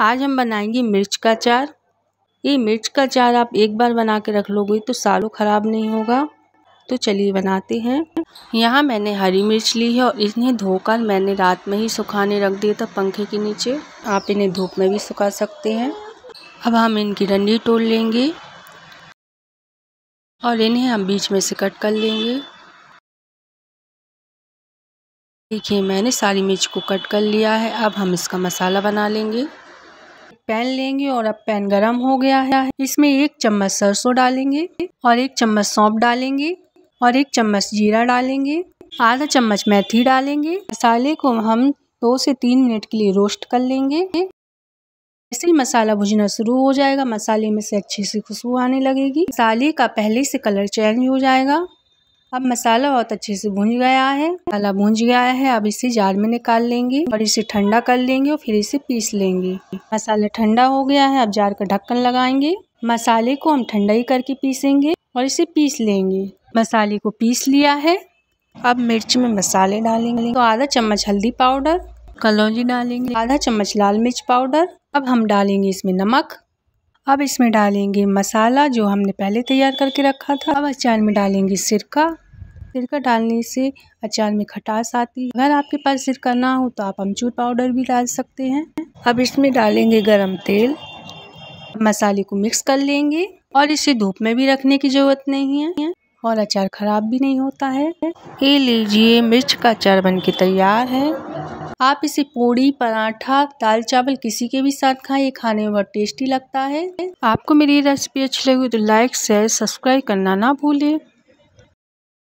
आज हम बनाएंगे मिर्च का चार ये मिर्च का चार आप एक बार बना के रख लोगे तो सालों ख़राब नहीं होगा तो चलिए बनाते हैं यहाँ मैंने हरी मिर्च ली है और इन्हें धोकर मैंने रात में ही सुखाने रख दिया था पंखे के नीचे आप इन्हें धूप में भी सुखा सकते हैं अब हम इनकी डंडी तोड़ लेंगे और इन्हें हम बीच में से कट कर लेंगे देखिए मैंने सारी मिर्च को कट कर लिया है अब हम इसका मसाला बना लेंगे पैन लेंगे और अब पैन गरम हो गया है इसमें एक चम्मच सरसों डालेंगे और एक चम्मच सौंप डालेंगे और एक चम्मच जीरा डालेंगे आधा चम्मच मेथी डालेंगे मसाले को हम दो से तीन मिनट के लिए रोस्ट कर लेंगे ऐसे ही मसाला भुजना शुरू हो जाएगा मसाले में से अच्छी सी खुशबू आने लगेगी मसाले का पहले से कलर चेंज हो जाएगा अब मसाला बहुत अच्छे से भून गया है मसाला भून गया है अब इसे जार में निकाल लेंगे और इसे ठंडा कर लेंगे और फिर इसे पीस लेंगे मसाला ठंडा हो गया है अब जार का ढक्कन लगाएंगे मसाले को हम ठंडा ही करके पीसेंगे और इसे पीस लेंगे मसाले को पीस लिया है अब मिर्च में मसाले डालेंगे तो आधा चम्मच हल्दी पाउडर कलौजी डालेंगे आधा चम्मच लाल मिर्च पाउडर अब हम डालेंगे इसमें नमक अब इसमें डालेंगे मसाला जो हमने पहले तैयार करके रखा था अब अचार में डालेंगे सिरका सिरका डालने से अचार में खटास आती है अगर आपके पास सिरका ना हो तो आप अमचूर पाउडर भी डाल सकते हैं अब इसमें डालेंगे गरम तेल मसाले को मिक्स कर लेंगे और इसे धूप में भी रखने की ज़रूरत नहीं है और अचार ख़राब भी नहीं होता है ये लीजिए मिर्च का अचार बन के तैयार है आप इसे पूड़ी पराठा दाल चावल किसी के भी साथ खाएं ये खाने में बहुत टेस्टी लगता है आपको मेरी रेसिपी अच्छी लगी तो लाइक शेयर सब्सक्राइब करना ना भूलें